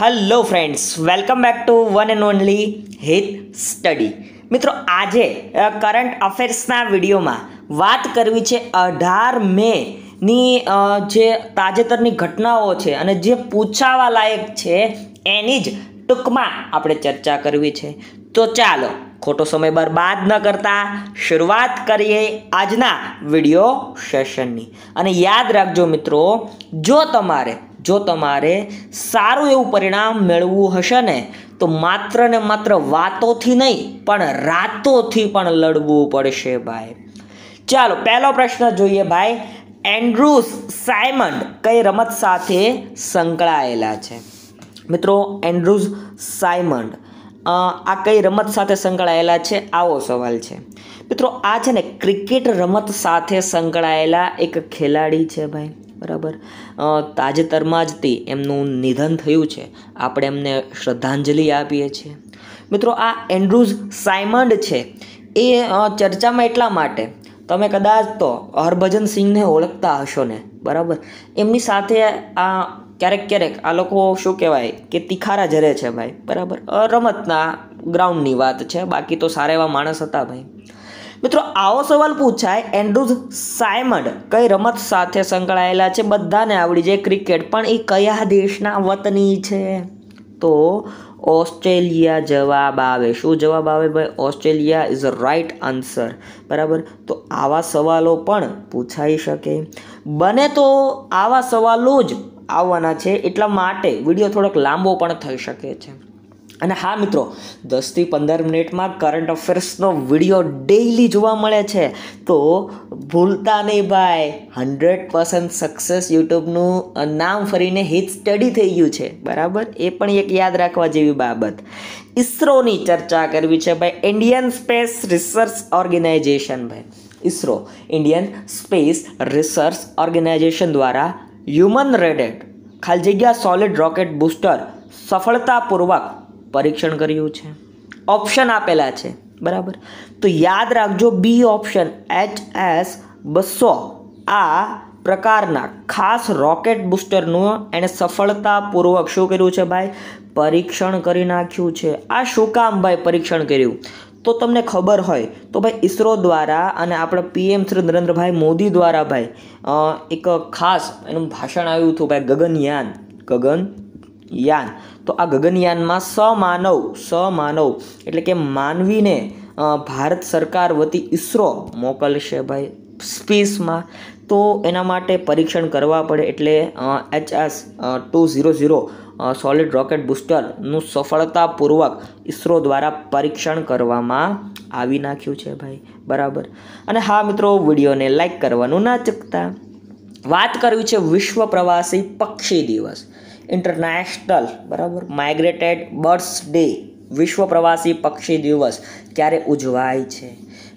hello friends welcome back to one and only Hit study મિત્રો આજે current અફેર્સના વિડીયોમાં વાત કરવી છે અઢાર મેની જે તાજેતરની ઘટનાઓ છે અને જે પૂછાવા લાયક છે એની જ ટૂંકમાં આપણે ચર્ચા કરવી છે તો ચાલો ખોટો સમય બરબાદ ન કરતા શરૂઆત કરીએ આજના વિડીયો સેશનની અને યાદ રાખજો મિત્રો જો તમારે જો તમારે સારું એવું પરિણામ મેળવવું હશે ને તો માત્ર ને માત્ર વાતોથી નહીં પણ રાતોથી પણ લડવું પડશે ભાઈ ચાલો પહેલો પ્રશ્ન જોઈએ ભાઈ એન્ડ્રુસ સાયમંડ કઈ રમત સાથે સંકળાયેલા છે મિત્રો એન્ડ્રુસ સાયમંડ આ કઈ રમત સાથે સંકળાયેલા છે આવો સવાલ છે મિત્રો આ છે ને ક્રિકેટ રમત સાથે સંકળાયેલા એક ખેલાડી છે ભાઈ બરાબર તાજેતરમાં જ તે એમનું નિધન થયું છે આપણે એમને શ્રદ્ધાંજલિ આપીએ છીએ મિત્રો આ એન્ડ્રુઝ સાયમંડ છે એ ચર્ચામાં એટલા માટે તમે કદાચ તો હરભજન સિંહને ઓળખતા હશો ને બરાબર એમની સાથે આ ક્યારેક ક્યારેક આ લોકો શું કહેવાય કે તિખારા જરે છે ભાઈ બરાબર રમતના ગ્રાઉન્ડની વાત છે બાકી તો સારા એવા માણસ હતા ભાઈ મિત્રો આવો સવાલ પૂછાય એન્ડ્રુઝ સાયમંડ કઈ રમત સાથે સંકળાયેલા છે બધાને આવડી જાય ક્રિકેટ પણ એ કયા દેશના વતની છે તો ઓસ્ટ્રેલિયા જવાબ આવે શું જવાબ આવે ભાઈ ઓસ્ટ્રેલિયા ઇઝ રાઇટ આન્સર બરાબર તો આવા સવાલો પણ પૂછાઈ શકે બને તો આવા સવાલો જ આવવાના છે એટલા માટે વિડીયો થોડોક લાંબો પણ થઈ શકે છે અને હા મિત્રો દસથી પંદર મિનિટમાં કરંટ અફેર્સનો વિડીયો ડેઇલી જોવા મળે છે તો ભૂલતા નહીં ભાઈ હન્ડ્રેડ પર્સન્ટ સક્સેસ યુટ્યુબનું નામ ફરીને હિત સ્ટડી થઈ ગયું છે બરાબર એ પણ એક યાદ રાખવા જેવી બાબત ઇસરોની ચર્ચા કરવી છે ભાઈ ઇન્ડિયન સ્પેસ રિસર્ચ ઓર્ગેનાઇઝેશન ભાઈ ISRO Indian space research organisation દ્વારા હ્યુમન રેડેડ ખાલી જગ્યા સોલિડ રોકેટ બૂસ્ટર સફળતાપૂર્વક પરીક્ષણ કર્યું છે ઓપ્શન આપેલા છે બરાબર તો યાદ રાખજો બી ઓપ્શન એચ એસ બસો આ પ્રકારના ખાસ રોકેટ બુસ્ટરનું એણે સફળતાપૂર્વક શું કર્યું છે ભાઈ પરીક્ષણ કરી નાખ્યું છે આ શું કામ ભાઈ પરીક્ષણ કર્યું તો તમને ખબર હોય તો ભાઈ ઈસરો દ્વારા અને આપણા પીએમ શ્રી નરેન્દ્રભાઈ મોદી દ્વારા ભાઈ એક ખાસ એનું ભાષણ આવ્યું હતું ભાઈ ગગનયાન ગગનયાન તો આ ગગનયાનમાં સમાનવ સમાનવ એટલે કે માનવીને ભારત સરકાર વતી ઈસરો મોકલશે ભાઈ સ્પેસમાં તો એના માટે પરીક્ષણ કરવા પડે એટલે HS two zero zero solid rocket બુસ્ટરનું સફળતાપૂર્વક ઇસરો દ્વારા પરીક્ષણ કરવામાં આવી નાખ્યું છે ભાઈ બરાબર અને હા મિત્રો વિડીયોને લાઇક કરવાનું ના ચૂકતા વાત કરવી છે વિશ્વ પ્રવાસી પક્ષી દિવસ ઇન્ટરનેશનલ બરાબર માઇગ્રેટેડ બર્ડ્સ ડે વિશ્વ પ્રવાસી પક્ષી દિવસ ક્યારે ઉજવાય છે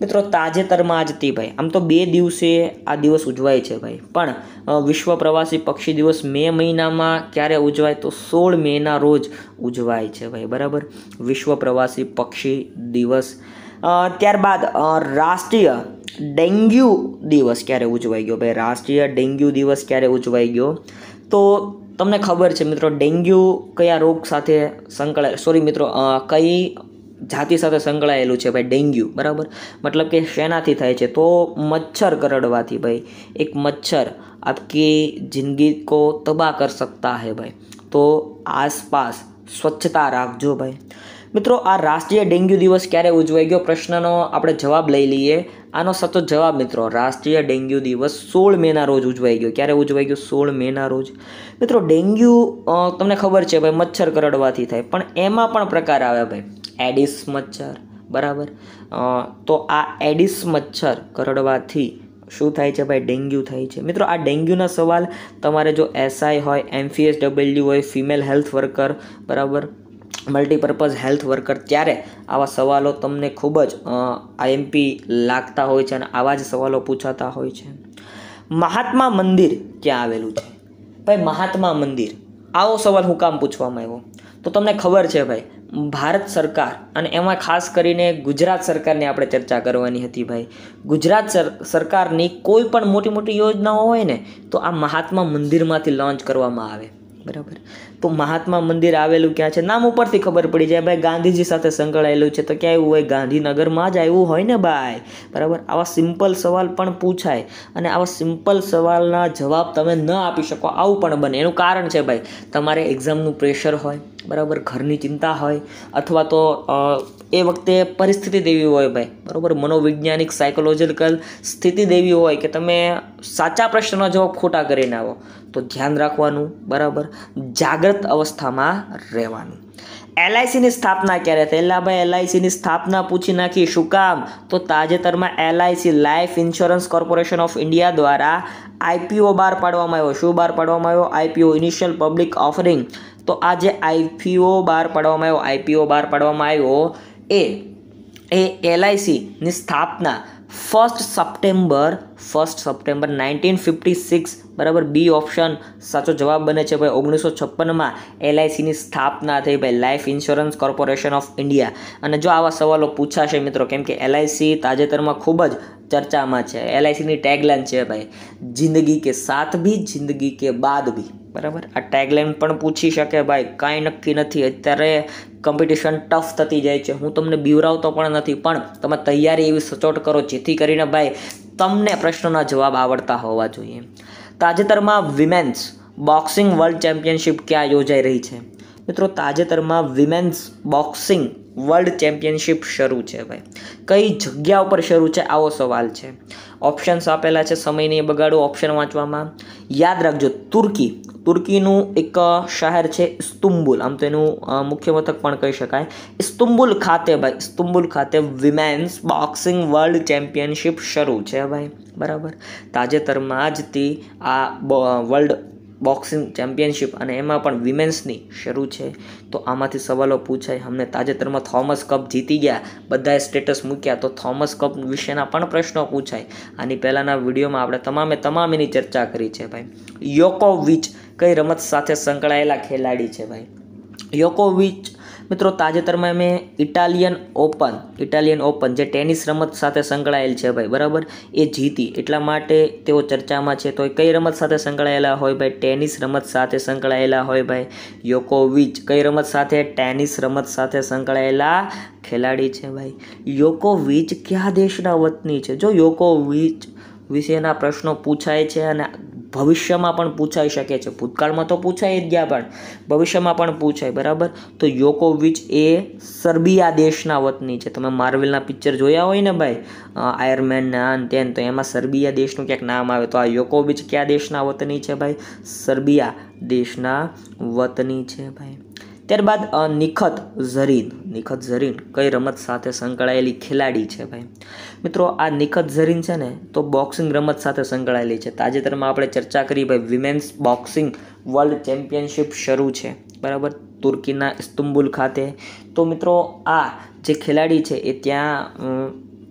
મિત્રો તાજેતરમાં જ તે ભાઈ આમ તો બે દિવસે આ દિવસ ઉજવાય છે ભાઈ પણ વિશ્વ પ્રવાસી પક્ષી દિવસ મે મહિનામાં ક્યારે ઉજવાય તો સોળ મેના રોજ ઉજવાય છે ભાઈ બરાબર વિશ્વ પ્રવાસી પક્ષી દિવસ ત્યારબાદ રાષ્ટ્રીય ડેન્ગ્યુ દિવસ ક્યારે ઉજવાઈ ગયો ભાઈ રાષ્ટ્રીય ડેન્ગ્યુ દિવસ ક્યારે ઉજવાઈ ગયો તો તમને ખબર છે મિત્રો ડેન્ગ્યુ કયા રોગ સાથે સંકળાય સોરી મિત્રો કઈ જાતિ સાથે સંકળાયેલું છે ભાઈ ડેન્ગ્યુ બરાબર મતલબ કે શેનાથી થાય છે તો મચ્છર કરડવાથી ભાઈ એક મચ્છર આપકી જિંદગી કો તબાહ કર સકતા હે ભાઈ તો આસપાસ સ્વચ્છતા રાખજો ભાઈ મિત્રો આ રાષ્ટ્રીય ડેન્ગ્યુ દિવસ ક્યારે ઉજવાઈ ગયો પ્રશ્નનો આપણે જવાબ લઈ લઈએ આનો સાચો જવાબ મિત્રો રાષ્ટ્રીય ડેન્ગ્યુ દિવસ સોળ મેના રોજ ઉજવાઈ ગયો ક્યારે ઉજવાઈ ગયો સોળ મેના રોજ મિત્રો ડેન્ગ્યુ તમને ખબર છે ભાઈ મચ્છર કરડવાથી થાય પણ એમાં પણ પ્રકાર આવે ભાઈ એડિસ મચ્છર બરાબર તો આ એડિસ મચ્છર કરડવાથી શું થાય છે ભાઈ ડેન્ગ્યુ થાય છે મિત્રો આ ડેન્ગ્યુના સવાલ તમારે જો એસઆઈ હોય એમફીએસ ડબલ્યુ હોય ફિમેલ હેલ્થ વર્કર બરાબર મલ્ટીપર્પઝ હેલ્થ વર્કર ત્યારે આવા સવાલો તમને ખૂબ જ આઈએમપી લાગતા હોય છે અને આવા જ સવાલો પૂછાતા હોય છે મહાત્મા મંદિર ક્યાં આવેલું છે ભાઈ મહાત્મા મંદિર આવો સવાલ હું કામ પૂછવામાં આવ્યો તો તમને ખબર છે ભાઈ ભારત સરકાર અને એમાં ખાસ કરીને ગુજરાત સરકારની આપણે ચર્ચા કરવાની હતી ભાઈ ગુજરાત સરકારની કોઈ પણ મોટી મોટી યોજનાઓ હોય ને તો આ મહાત્મા મંદિરમાંથી લોન્ચ કરવામાં આવે બરાબર તો મહાત્મા મંદિર આવેલું ક્યાં છે નામ ઉપરથી ખબર પડી જાય ભાઈ ગાંધીજી સાથે સંકળાયેલું છે તો ક્યાં એવું હોય ગાંધીનગરમાં જ આવ્યું હોય ને ભાઈ બરાબર આવા સિમ્પલ સવાલ પણ પૂછાય અને આવા સિમ્પલ સવાલના જવાબ તમે ન આપી શકો આવું પણ બને એનું કારણ છે ભાઈ તમારે એક્ઝામનું પ્રેશર હોય બરાબર ઘરની ચિંતા હોય અથવા તો એ વખતે પરિસ્થિતિ દેવી હોય ભાઈ બરાબર મનોવૈજ્ઞાનિક સાયકોલોજીકલ સ્થિતિ દેવી હોય કે તમે સાચા પ્રશ્નનો જવાબ ખોટા કરીને આવો તો ધ્યાન રાખવાનું બરાબર જાગ્રત અવસ્થામાં રહેવાનું એલઆઈસીની સ્થાપના ક્યારે થયેલા ભાઈ એલઆઈસીની સ્થાપના પૂછી નાખી શું કામ તો તાજેતરમાં LIC life insurance corporation of India દ્વારા આઈપીઓ બહાર પાડવામાં આવ્યો શું બહાર પાડવામાં આવ્યો આઈપીઓ ઇનિશિયલ પબ્લિક ઓફરિંગ તો આ જે આઈપીઓ બહાર પાડવામાં આવ્યો આઈપીઓ બહાર પાડવામાં આવ્યો એ એ એલઆઈસીની સ્થાપના first September first September nineteen fifty six બરાબર બી ઓપ્શન સાચો જવાબ બને છે ભાઈ ઓગણીસો છપ્પનમાં એલઆઈસીની સ્થાપના થઈ ભાઈ life insurance corporation of India અને જો આવા સવાલો પૂછાશે મિત્રો કેમ કે એલઆઈસી તાજેતરમાં ખૂબ જ ચર્ચામાં છે એલઆઈસીની ટેગલાઇન છે ભાઈ જિંદગી કે સાથ બી જિંદગી કે બાદ બી બરાબર આ ટેગલાઇન પણ પૂછી શકે ભાઈ કાંઈ નક્કી નથી અત્યારે કોમ્પિટિશન ટફ થતી જાય છે હું તમને બીવરાવતો પણ નથી પણ તમે તૈયારી એવી સચોટ કરો જેથી કરીને ભાઈ તમને પ્રશ્નોના જવાબ આવડતા હોવા જોઈએ તાજેતરમાં વિમેન્સ બોક્સિંગ વર્લ્ડ ચેમ્પિયનશિપ ક્યાં યોજાઈ રહી છે મિત્રો તાજેતરમાં વિમેન્સ બોક્સિંગ વર્લ્ડ ચેમ્પિયનશિપ શરૂ છે ભાઈ કઈ જગ્યા ઉપર શરૂ છે આવો સવાલ છે ઓપ્શન્સ આપેલા છે સમય નહીં બગાડો ઓપ્શન વાંચવામાં યાદ રાખજો તુર્કી તુર્કીનું એક શહેર છે ઇસ્તુંબુલ આમ તો એનું મુખ્ય મથક પણ કહી શકાય ઇસ્તુંબુલ ખાતે ભાઈ ઇસ્તુંબુલ ખાતે વિમેન્સ બોક્સિંગ વર્લ્ડ ચેમ્પિયનશિપ શરૂ છે ભાઈ બરાબર તાજેતરમાં જ તે આ વર્લ્ડ બોક્સિંગ ચેમ્પિયનશિપ અને એમાં પણ વિમેન્સની શરૂ છે તો આમાંથી સવાલો પૂછાય અમને તાજેતરમાં થોમસ કપ જીતી ગયા બધાએ સ્ટેટસ મૂક્યા તો થોમસ કપ વિશેના પણ પ્રશ્નો પૂછાય આની પહેલાંના વિડીયોમાં આપણે તમામે તમામ એની ચર્ચા કરી છે ભાઈ યોકોવિચ કઈ રમત સાથે સંકળાયેલા ખેલાડી છે ભાઈ યોકોવિચ મિત્રો તાજેતરમાં મેં ઇટાલિયન ઓપન ઇટાલિયન ઓપન જે ટેનિસ રમત સાથે સંકળાયેલ છે ભાઈ બરાબર એ જીતી એટલા માટે તેઓ ચર્ચામાં છે તો એ કઈ રમત સાથે સંકળાયેલા હોય ભાઈ ટેનિસ રમત સાથે સંકળાયેલા હોય ભાઈ યોકોવિચ કઈ રમત સાથે ટેનિસ રમત સાથે સંકળાયેલા ખેલાડી છે ભાઈ યોકોવિચ કયા દેશના વતની છે જો યોકોવિચ વિશેના પ્રશ્નો પૂછાય છે અને ભવિષ્યમાં પણ પૂછાઈ શકે છે ભૂતકાળમાં તો પૂછાય જ ગયા પણ ભવિષ્યમાં પણ પૂછાય બરાબર તો યોકોવિચ એ સર્બિયા દેશના વતની છે તમે માર્વેલના પિક્ચર જોયા હોય ને ભાઈ આયરમેન ને આન તેન તો એમાં સર્બિયા દેશનું ક્યાંક નામ આવે તો આ યોકોવિચ કયા દેશના વતની છે ભાઈ સર્બિયા દેશના વતની છે ભાઈ ત્યારબાદ નિખત ઝરીન નિખત ઝરીન કઈ રમત સાથે સંકળાયેલી ખેલાડી છે ભાઈ મિત્રો આ નિખત ઝરીન છે ને તો બોક્સિંગ રમત સાથે સંકળાયેલી છે તાજેતરમાં આપણે ચર્ચા કરી ભાઈ વિમેન્સ બોક્સિંગ વર્લ્ડ ચેમ્પિયનશિપ શરૂ છે બરાબર તુર્કીના ઇસ્તુંબુલ ખાતે તો મિત્રો આ જે ખેલાડી છે એ ત્યાં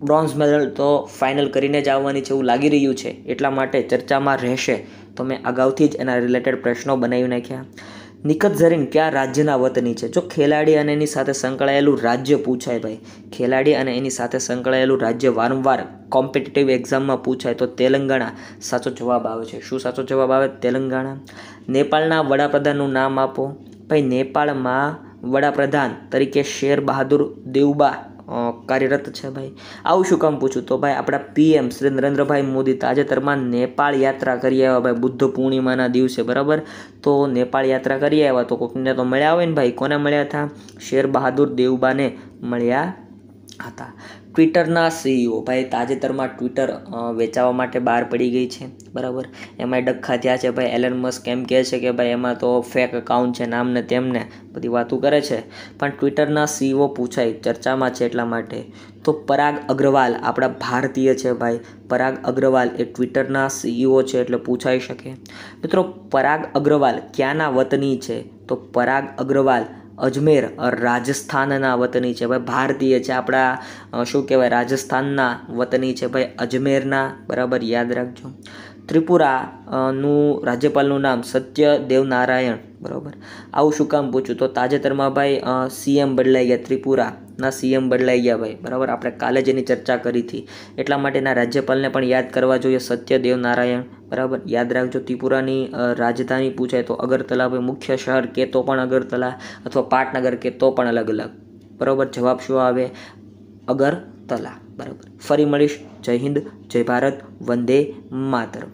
બ્રોન્ઝ મેડલ તો ફાઇનલ કરીને જ આવવાની છે એવું લાગી રહ્યું છે એટલા માટે ચર્ચામાં રહેશે તો મેં અગાઉથી જ એના રિલેટેડ પ્રશ્નો બનાવી નાખ્યા નિકત ઝરીન કયા રાજ્યના વતની છે જો ખેલાડી અને એની સાથે સંકળાયેલું રાજ્ય પૂછાય ભાઈ ખેલાડી અને એની સાથે સંકળાયેલું રાજ્ય વારંવાર કોમ્પિટિટિવ એક્ઝામમાં પૂછાય તો તેલંગાણા સાચો જવાબ આવે છે શું સાચો જવાબ આવે તેલંગાણા નેપાળના વડાપ્રધાનનું નામ આપો ભાઈ નેપાળમાં વડાપ્રધાન તરીકે શેર બહાદુર દેવબા કાર્યરત છે ભાઈ આવું શું કામ પૂછું તો ભાઈ આપણા પીએમ શ્રી નરેન્દ્રભાઈ મોદી તાજેતરમાં નેપાળ યાત્રા કરી આવ્યા ભાઈ બુદ્ધ પૂર્ણિમાના દિવસે બરાબર તો નેપાળ યાત્રા કરી આવ્યા તો કોકને તો મળ્યા હોય ને ભાઈ કોને મળ્યા હતા શેર બહાદુર દેવબાને મળ્યા હતા ટ્વિટરના સીઈઓ e ભાઈ તાજેતરમાં ટ્વિટર વેચાવા માટે બહાર પડી ગઈ છે બરાબર એમાં ડખ્ખા થયા છે ભાઈ એલન મસ્ક એમ કહે છે કે ભાઈ એમાં તો ફેક અકાઉન્ટ છે નામને તેમને બધી વાતો કરે છે પણ ટ્વિટરના સીઈઓ e પૂછાય ચર્ચામાં છે એટલા માટે તો પરાગ અગ્રવાલ આપણા ભારતીય છે ભાઈ પરાગ અગ્રવાલ એ ટ્વિટરના સીઈઓ e છે એટલે પૂછાઈ શકે મિત્રો પરાગ અગ્રવાલ ક્યાંના વતની છે તો પરાગ અગ્રવાલ અજમેર રાજસ્થાનના વતની છે ભાઈ ભારતીય છે આપણા શું કહેવાય રાજસ્થાનના વતની છે ભાઈ અજમેરના બરાબર યાદ રાખજો ત્રિપુરા નું રાજ્યપાલનું નામ સત્ય દેવનારાયણ બરાબર આવું શું કામ પૂછ્યું તો તાજેતરમાં ભાઈ સીએમ બદલાઈ ગયા ત્રિપુરા ના સીએમ બદલાઈ ગયા ભાઈ બરાબર આપણે કાલે જ એની ચર્ચા કરી હતી એટલા માટેના રાજ્યપાલને પણ યાદ કરવા જોઈએ સત્યદેવ નારાયણ બરાબર યાદ રાખજો ત્રિપુરાની રાજધાની પૂછાય તો અગરતલા ભાઈ મુખ્ય શહેર કે તો પણ અગરતલા અથવા પાટનગર કે તો પણ અલગ અલગ બરાબર જવાબ શું આવે અગરતલા બરાબર ફરી મળીશ જય હિન્દ જય ભારત વંદે માતરમ